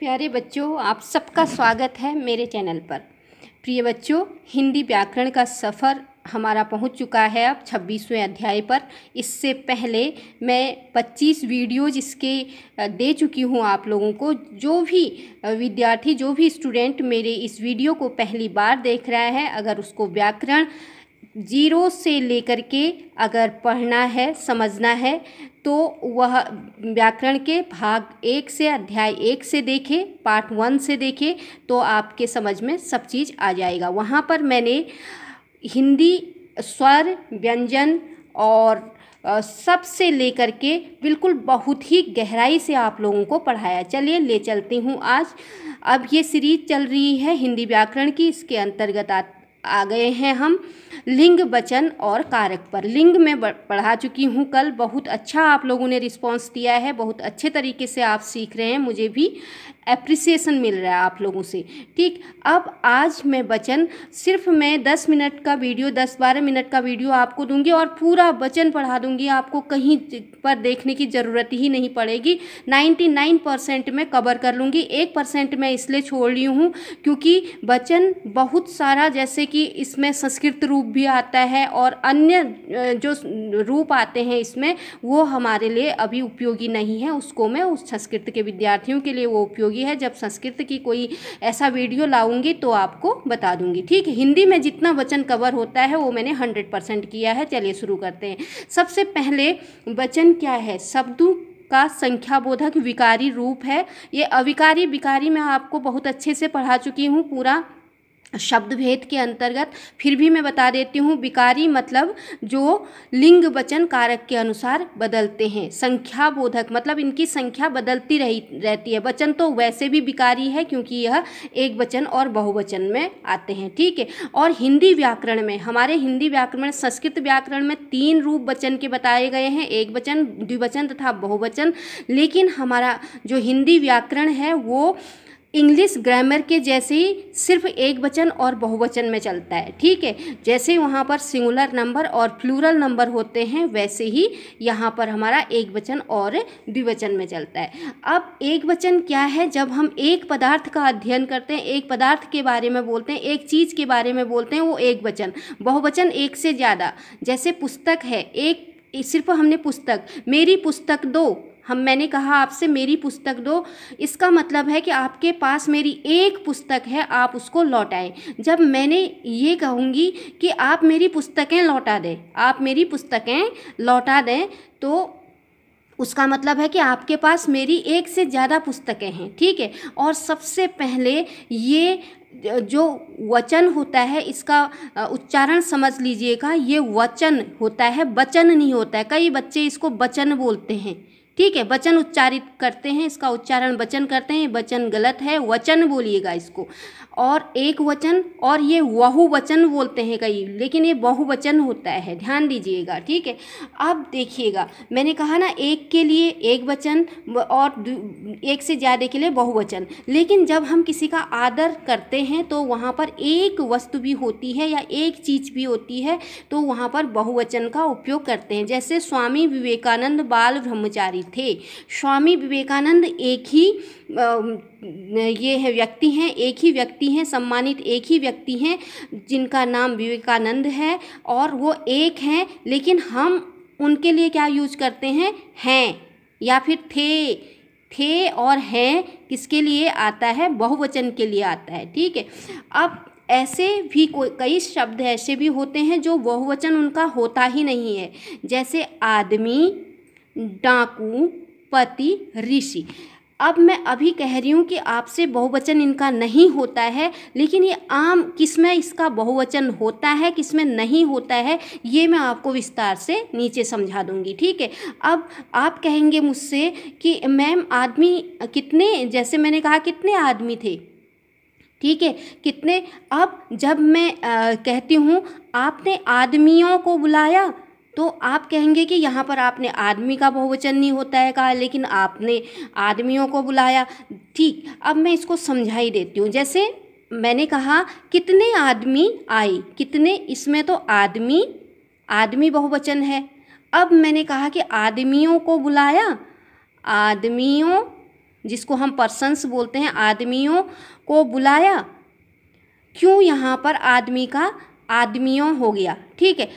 प्यारे बच्चों आप सबका स्वागत है मेरे चैनल पर प्रिय बच्चों हिंदी व्याकरण का सफ़र हमारा पहुंच चुका है अब छब्बीसवें अध्याय पर इससे पहले मैं 25 वीडियोज इसके दे चुकी हूं आप लोगों को जो भी विद्यार्थी जो भी स्टूडेंट मेरे इस वीडियो को पहली बार देख रहा है अगर उसको व्याकरण जीरो से लेकर के अगर पढ़ना है समझना है तो वह व्याकरण के भाग एक से अध्याय एक से देखे पार्ट वन से देखे तो आपके समझ में सब चीज़ आ जाएगा वहाँ पर मैंने हिंदी स्वर व्यंजन और सब से लेकर के बिल्कुल बहुत ही गहराई से आप लोगों को पढ़ाया चलिए ले चलती हूँ आज अब ये सीरीज चल रही है हिंदी व्याकरण की इसके अंतर्गत आती आ गए हैं हम लिंग वचन और कारक पर लिंग में पढ़ा चुकी हूँ कल बहुत अच्छा आप लोगों ने रिस्पांस दिया है बहुत अच्छे तरीके से आप सीख रहे हैं मुझे भी एप्रिसिएशन मिल रहा है आप लोगों से ठीक अब आज मैं बचन सिर्फ मैं दस मिनट का वीडियो दस बारह मिनट का वीडियो आपको दूंगी और पूरा वचन पढ़ा दूंगी आपको कहीं पर देखने की ज़रूरत ही नहीं पड़ेगी नाइन्टी नाइन परसेंट मैं कवर कर लूँगी एक परसेंट मैं इसलिए छोड़ रही हूँ क्योंकि बचन बहुत सारा जैसे कि इसमें संस्कृत रूप भी आता है और अन्य जो रूप आते हैं इसमें वो हमारे लिए अभी उपयोगी नहीं है उसको मैं उस संस्कृत के विद्यार्थियों के लिए वो उपयोगी जरूरी है जब संस्कृत की कोई ऐसा वीडियो लाऊंगी तो आपको बता दूंगी ठीक है हिंदी में जितना वचन कवर होता है वो मैंने हंड्रेड परसेंट किया है चलिए शुरू करते हैं सबसे पहले वचन क्या है शब्दों का संख्या बोधक विकारी रूप है ये अविकारी विकारी मैं आपको बहुत अच्छे से पढ़ा चुकी हूँ पूरा शब्द भेद के अंतर्गत फिर भी मैं बता देती हूँ विकारी मतलब जो लिंग वचन कारक के अनुसार बदलते हैं संख्या बोधक मतलब इनकी संख्या बदलती रही रहती है वचन तो वैसे भी विकारी है क्योंकि यह एक वचन और बहुवचन में आते हैं ठीक है और हिंदी व्याकरण में हमारे हिंदी व्याकरण संस्कृत व्याकरण में तीन रूप वचन के बताए गए हैं एक वचन द्विवचन तथा बहुवचन लेकिन हमारा जो हिंदी व्याकरण है वो इंग्लिश ग्रामर के जैसे ही सिर्फ एक वचन और बहुवचन में चलता है ठीक है जैसे वहाँ पर सिंगुलर नंबर और प्लूरल नंबर होते हैं वैसे ही यहाँ पर हमारा एक वचन और द्विवचन में चलता है अब एक वचन क्या है जब हम एक पदार्थ का अध्ययन करते हैं एक पदार्थ के बारे में बोलते हैं एक चीज़ के बारे में बोलते हैं वो एक वचन बहुवचन एक से ज़्यादा जैसे पुस्तक है एक सिर्फ हमने पुस्तक मेरी पुस्तक दो हम मैंने कहा आपसे मेरी पुस्तक दो इसका मतलब है कि आपके पास मेरी एक पुस्तक है आप उसको लौटाएं जब मैंने ये कहूँगी कि आप मेरी पुस्तकें लौटा दें आप मेरी पुस्तकें लौटा दें तो उसका मतलब है कि आपके पास मेरी एक से ज़्यादा पुस्तकें हैं ठीक है और सबसे पहले ये जो वचन होता है इसका उच्चारण समझ लीजिएगा ये वचन होता है वचन नहीं होता है कई बच्चे इसको वचन बोलते हैं ठीक है वचन उच्चारित करते हैं इसका उच्चारण वचन करते हैं वचन गलत है वचन बोलिएगा इसको और एक वचन और ये बहुवचन बोलते हैं कई लेकिन ये बहुवचन होता है ध्यान दीजिएगा ठीक है अब देखिएगा मैंने कहा ना एक के लिए एक वचन और एक से ज़्यादा के लिए बहुवचन लेकिन जब हम किसी का आदर करते हैं तो वहाँ पर एक वस्तु भी होती है या एक चीज़ भी होती है तो वहाँ पर बहुवचन का उपयोग करते हैं जैसे स्वामी विवेकानंद बाल ब्रह्मचारी अधिकारी थे स्वामी विवेकानंद एक ही ये है व्यक्ति हैं एक ही व्यक्ति हैं सम्मानित एक ही व्यक्ति हैं जिनका नाम विवेकानंद है और वो एक हैं लेकिन हम उनके लिए क्या यूज करते हैं हैं या फिर थे थे और हैं किसके लिए आता है बहुवचन के लिए आता है ठीक है अब ऐसे भी कई शब्द ऐसे भी होते हैं जो बहुवचन उनका होता ही नहीं है जैसे आदमी डाकू पति ऋषि अब मैं अभी कह रही हूँ कि आपसे बहुवचन इनका नहीं होता है लेकिन ये आम किस में इसका बहुवचन होता है किस में नहीं होता है ये मैं आपको विस्तार से नीचे समझा दूँगी ठीक है अब आप कहेंगे मुझसे कि मैम आदमी कितने जैसे मैंने कहा कितने आदमी थे ठीक है कितने अब जब मैं आ, कहती हूँ आपने आदमियों को बुलाया तो आप कहेंगे कि यहाँ पर आपने आदमी का बहुवचन नहीं होता है कहा लेकिन आपने आदमियों को बुलाया ठीक अब मैं इसको समझाई देती हूँ जैसे मैंने कहा कितने आदमी आए कितने इसमें तो आदमी आदमी बहुवचन है अब मैंने कहा कि आदमियों को बुलाया आदमियों जिसको हम पर्सन्स बोलते हैं आदमियों को बुलाया क्यों यहाँ पर आदमी का आदमियों हो गया ठीक है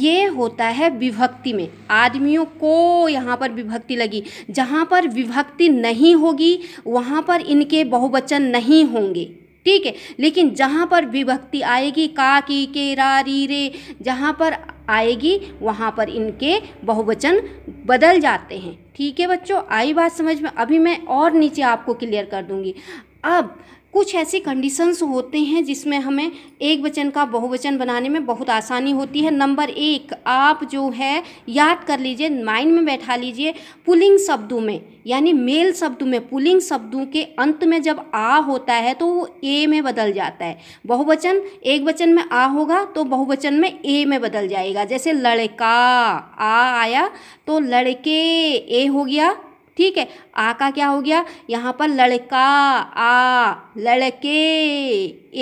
ये होता है विभक्ति में आदमियों को यहाँ पर विभक्ति लगी जहाँ पर विभक्ति नहीं होगी वहाँ पर इनके बहुवचन नहीं होंगे ठीक है लेकिन जहाँ पर विभक्ति आएगी का की के रा री रे जहाँ पर आएगी वहाँ पर इनके बहुवचन बदल जाते हैं ठीक है बच्चों आई बात समझ में अभी मैं और नीचे आपको क्लियर कर दूंगी अब कुछ ऐसी कंडीशंस होते हैं जिसमें हमें एक वचन का बहुवचन बनाने में बहुत आसानी होती है नंबर एक आप जो है याद कर लीजिए माइंड में बैठा लीजिए पुलिंग शब्दों में यानी मेल शब्द में पुलिंग शब्दों के अंत में जब आ होता है तो वो ए में बदल जाता है बहुवचन एक वचन में आ होगा तो बहुवचन में ए में बदल जाएगा जैसे लड़का आ आया तो लड़के ए हो गया ठीक है आ का क्या हो गया यहाँ पर लड़का आ लड़के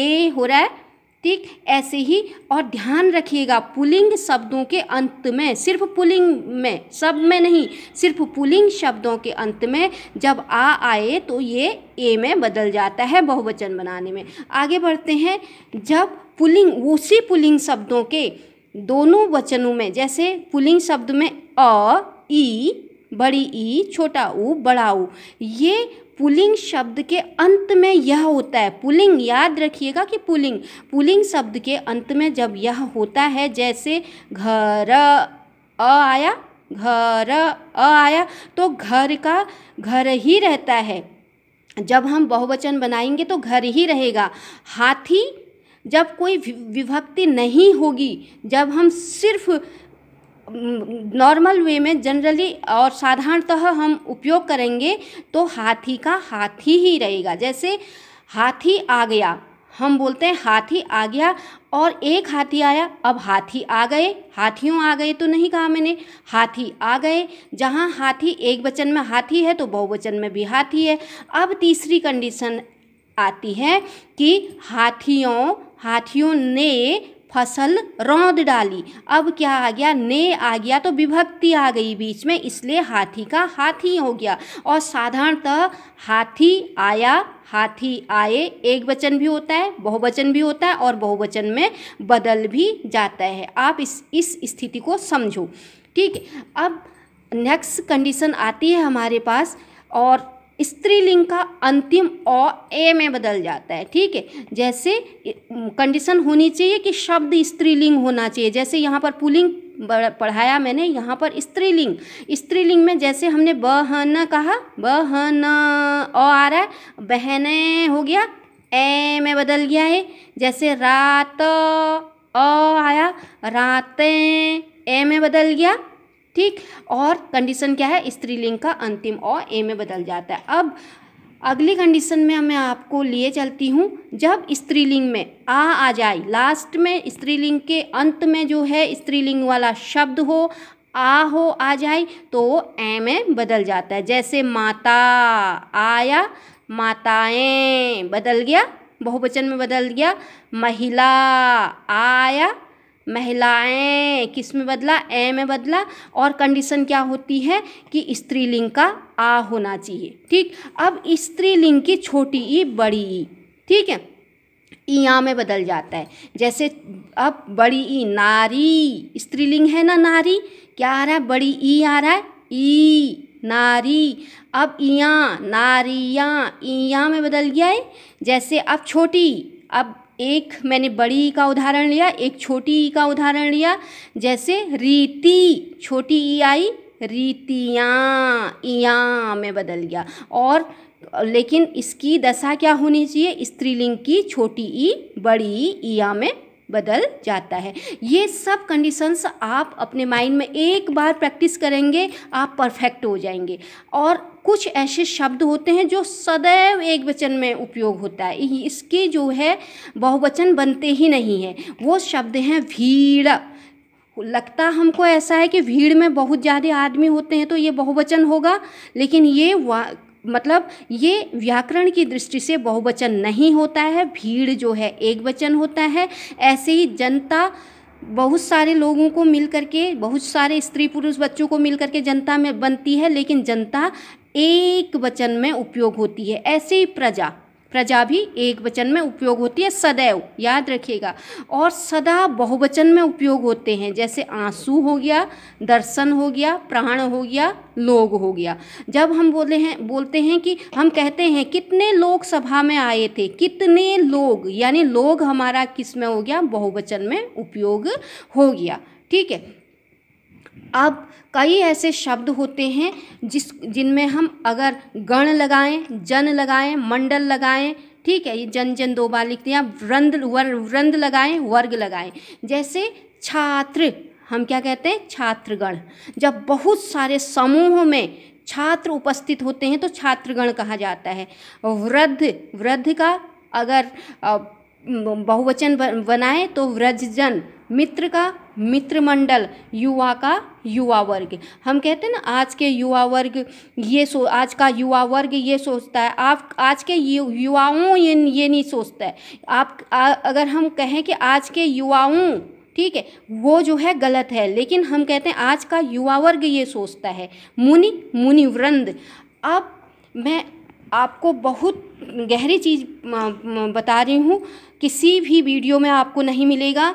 ए हो रहा है ठीक ऐसे ही और ध्यान रखिएगा पुलिंग शब्दों के अंत में सिर्फ पुलिंग में शब्द में नहीं सिर्फ पुलिंग शब्दों के अंत में जब आ आए तो ये ए में बदल जाता है बहुवचन बनाने में आगे बढ़ते हैं जब पुलिंग उसी पुलिंग शब्दों के दोनों वचनों में जैसे पुलिंग शब्द में अ ई बड़ी ई छोटा ऊ बड़ा ऊ ये पुलिंग शब्द के अंत में यह होता है पुलिंग याद रखिएगा कि पुलिंग पुलिंग शब्द के अंत में जब यह होता है जैसे घर अ आया घर अ आया तो घर का घर ही रहता है जब हम बहुवचन बनाएंगे तो घर ही रहेगा हाथी जब कोई विभक्ति नहीं होगी जब हम सिर्फ नॉर्मल वे में जनरली और साधारणतः हम उपयोग करेंगे तो हाथी का हाथी ही रहेगा जैसे हाथी आ गया हम बोलते हैं हाथी आ गया और एक हाथी आया अब हाथी आ गए हाथियों आ गए तो नहीं कहा मैंने हाथी आ गए जहाँ हाथी एक वचन में हाथी है तो बहुवचन में भी हाथी है अब तीसरी कंडीशन आती है कि हाथियों हाथियों ने फसल रौंद डाली अब क्या आ गया ने आ गया तो विभक्ति आ गई बीच में इसलिए हाथी का हाथी हो गया और साधारणतः हाथी आया हाथी आए एक वचन भी होता है बहुवचन भी होता है और बहुवचन में बदल भी जाता है आप इस इस स्थिति को समझो ठीक अब नेक्स्ट कंडीशन आती है हमारे पास और स्त्रीलिंग का अंतिम अ ए में बदल जाता है ठीक है जैसे कंडीशन होनी चाहिए कि शब्द स्त्रीलिंग होना चाहिए जैसे यहाँ पर पुलिंग पढ़ाया मैंने यहाँ पर स्त्रीलिंग स्त्रीलिंग में जैसे हमने बहन कहा बहन अ आ रहा है बहने हो गया ए में बदल गया है जैसे रात अ आया रातें ए में बदल गया ठीक और कंडीशन क्या है स्त्रीलिंग का अंतिम और ए में बदल जाता है अब अगली कंडीशन में मैं आपको लिए चलती हूँ जब स्त्रीलिंग में आ आ जाए लास्ट में स्त्रीलिंग के अंत में जो है स्त्रीलिंग वाला शब्द हो आ हो आ जाए तो ए में बदल जाता है जैसे माता आया माताएं बदल गया बहुवचन में बदल गया महिला आया महिलाएं किस में बदला ए में बदला और कंडीशन क्या होती है कि स्त्रीलिंग का आ होना चाहिए ठीक अब स्त्रीलिंग की छोटी ई बड़ी ई ठीक है ईया में बदल जाता है जैसे अब बड़ी ई नारी स्त्रीलिंग है ना नारी क्या आ रहा है बड़ी ई आ रहा है ई नारी अब इया नारिया इया में बदल गया है जैसे अब छोटी अब एक मैंने बड़ी ई का उदाहरण लिया एक छोटी ई का उदाहरण लिया जैसे रीति छोटी ई आई रीतियाँ इया में बदल गया और लेकिन इसकी दशा क्या होनी चाहिए स्त्रीलिंग की छोटी ई बड़ी ई या में बदल जाता है ये सब कंडीशंस आप अपने माइंड में एक बार प्रैक्टिस करेंगे आप परफेक्ट हो जाएंगे और कुछ ऐसे शब्द होते हैं जो सदैव एक वचन में उपयोग होता है इसके जो है बहुवचन बनते ही नहीं हैं वो शब्द हैं भीड़ लगता हमको ऐसा है कि भीड़ में बहुत ज़्यादा आदमी होते हैं तो ये बहुवचन होगा लेकिन ये मतलब ये व्याकरण की दृष्टि से बहुवचन नहीं होता है भीड़ जो है एक वचन होता है ऐसे ही जनता बहुत सारे लोगों को मिल के बहुत सारे स्त्री पुरुष बच्चों को मिल के जनता में बनती है लेकिन जनता एक वचन में उपयोग होती है ऐसे ही प्रजा प्रजा भी एक वचन में उपयोग होती है सदैव याद रखिएगा और सदा बहुवचन में उपयोग होते हैं जैसे आंसू हो गया दर्शन हो गया प्राण हो गया लोग हो गया जब हम बोले हैं बोलते हैं कि हम कहते हैं कितने लोग सभा में आए थे कितने लोग यानी लोग हमारा किस में हो गया बहुवचन में उपयोग हो गया ठीक है अब कई ऐसे शब्द होते हैं जिस जिनमें हम अगर गण लगाएं जन लगाएं मंडल लगाएं ठीक है ये जन जन दो बार लिखते हैं वृंद वर्ग वृंद लगाएं वर्ग लगाएं जैसे छात्र हम क्या कहते हैं छात्रगण जब बहुत सारे समूह में छात्र उपस्थित होते हैं तो छात्रगण कहा जाता है वृद्ध वृद्ध का अगर बहुवचन बनाए तो वृद्धजन मित्र का मित्र मंडल युवा का युवा वर्ग हम कहते हैं ना आज के युवा वर्ग ये सो आज का युवा वर्ग ये सोचता है आप आज के यु, युवाओं ये ये नहीं सोचता है आप आ, अगर हम कहें कि आज के युवाओं ठीक है वो जो है गलत है लेकिन हम कहते हैं आज का युवा वर्ग ये सोचता है मुनि मुनि वृंद अब मैं आपको बहुत गहरी चीज़ बता रही हूँ किसी भी वीडियो में आपको नहीं मिलेगा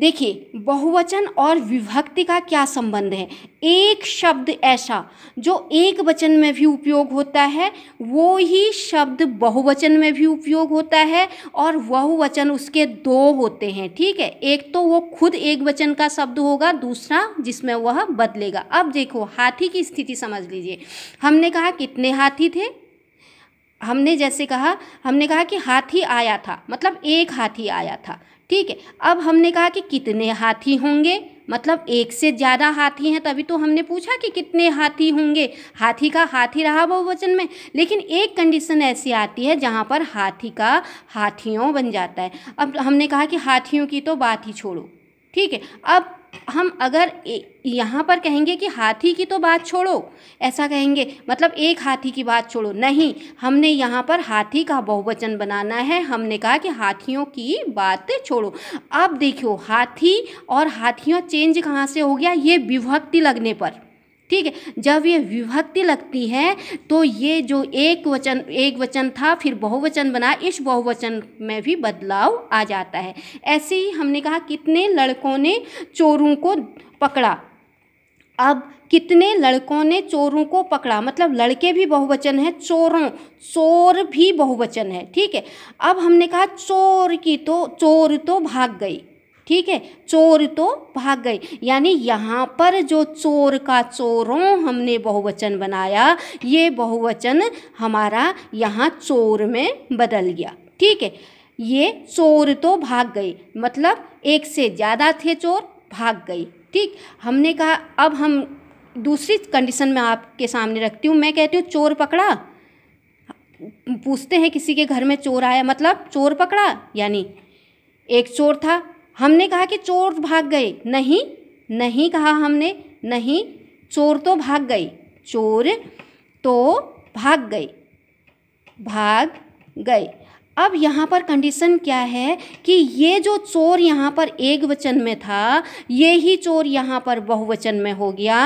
देखिए बहुवचन और विभक्ति का क्या संबंध है एक शब्द ऐसा जो एक वचन में भी उपयोग होता है वो ही शब्द बहुवचन में भी उपयोग होता है और बहुवचन उसके दो होते हैं ठीक है एक तो वो खुद एक वचन का शब्द होगा दूसरा जिसमें वह बदलेगा अब देखो हाथी की स्थिति समझ लीजिए हमने कहा कितने हाथी थे हमने जैसे कहा हमने कहा कि हाथी आया था मतलब एक हाथी आया था ठीक है अब हमने कहा कि कितने हाथी होंगे मतलब एक से ज़्यादा हाथी हैं तभी तो हमने पूछा कि कितने हाथी होंगे हाथी का हाथी रहा बहुवचन में लेकिन एक कंडीशन ऐसी आती है जहाँ पर हाथी का हाथियों बन जाता है अब हमने कहा कि हाथियों की तो बात ही छोड़ो ठीक है अब हम अगर यहाँ पर कहेंगे कि हाथी की तो बात छोड़ो ऐसा कहेंगे मतलब एक हाथी की बात छोड़ो नहीं हमने यहाँ पर हाथी का बहुवचन बनाना है हमने कहा कि हाथियों की बात छोड़ो अब देखो हाथी और हाथियों चेंज कहाँ से हो गया ये विभक्ति लगने पर ठीक है जब ये विभक्ति लगती है तो ये जो एक वचन एक वचन था फिर बहुवचन बना इस बहुवचन में भी बदलाव आ जाता है ऐसे ही हमने कहा कितने लड़कों ने चोरों को पकड़ा अब कितने लड़कों ने चोरों को पकड़ा मतलब लड़के भी बहुवचन है चोरों चोर भी बहुवचन है ठीक है अब हमने कहा चोर की तो चोर तो भाग गई ठीक है चोर तो भाग गए यानी यहाँ पर जो चोर का चोरों हमने बहुवचन बनाया ये बहुवचन हमारा यहाँ चोर में बदल गया ठीक है ये चोर तो भाग गए मतलब एक से ज़्यादा थे चोर भाग गए ठीक हमने कहा अब हम दूसरी कंडीशन में आपके सामने रखती हूँ मैं कहती हूँ चोर पकड़ा पूछते हैं किसी के घर में चोर आया मतलब चोर पकड़ा यानी एक चोर था हमने कहा कि चोर भाग गए नहीं नहीं कहा हमने नहीं चोर तो भाग गई चोर तो भाग गई भाग गए अब यहाँ पर कंडीशन क्या है कि ये जो चोर यहाँ पर एक वचन में था ये ही चोर यहाँ पर बहुवचन में हो गया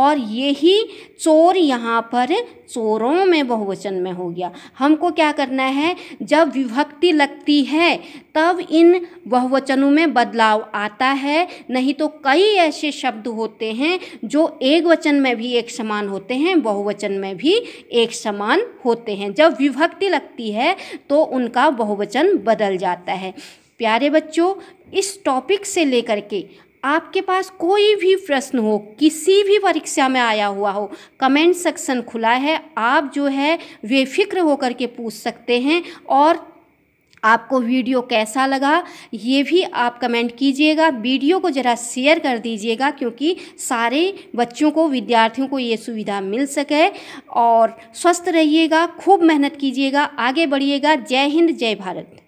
और ये ही चोर यहाँ पर चोरों में बहुवचन में हो गया हमको क्या करना है जब विभक्ति लगती है तब इन बहुवचनों में बदलाव आता है नहीं तो कई ऐसे शब्द होते हैं जो एक वचन में भी एक समान होते हैं बहुवचन में भी एक समान होते हैं जब विभक्ति लगती है तो उन का बहुवचन बदल जाता है प्यारे बच्चों इस टॉपिक से लेकर के आपके पास कोई भी प्रश्न हो किसी भी परीक्षा में आया हुआ हो कमेंट सेक्शन खुला है आप जो है बेफिक्र होकर के पूछ सकते हैं और आपको वीडियो कैसा लगा ये भी आप कमेंट कीजिएगा वीडियो को ज़रा शेयर कर दीजिएगा क्योंकि सारे बच्चों को विद्यार्थियों को ये सुविधा मिल सके और स्वस्थ रहिएगा खूब मेहनत कीजिएगा आगे बढ़िएगा जय हिंद जय भारत